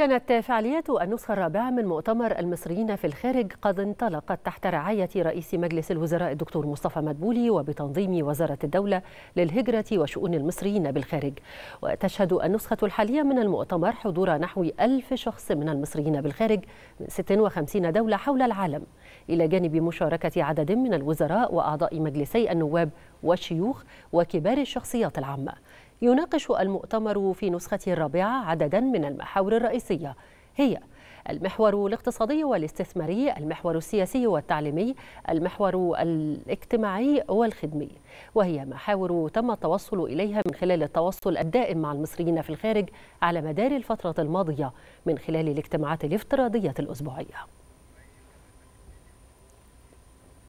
كانت فعاليات النسخة الرابعة من مؤتمر المصريين في الخارج قد انطلقت تحت رعاية رئيس مجلس الوزراء الدكتور مصطفى مدبولي وبتنظيم وزارة الدولة للهجرة وشؤون المصريين بالخارج وتشهد النسخة الحالية من المؤتمر حضور نحو ألف شخص من المصريين بالخارج من 56 دولة حول العالم إلى جانب مشاركة عدد من الوزراء وأعضاء مجلسي النواب والشيوخ وكبار الشخصيات العامة يناقش المؤتمر في نسخته الرابعة عددا من المحاور الرئيسية هي المحور الاقتصادي والاستثماري المحور السياسي والتعليمي المحور الاجتماعي والخدمي وهي محاور تم التوصل إليها من خلال التواصل الدائم مع المصريين في الخارج على مدار الفترة الماضية من خلال الاجتماعات الافتراضية الأسبوعية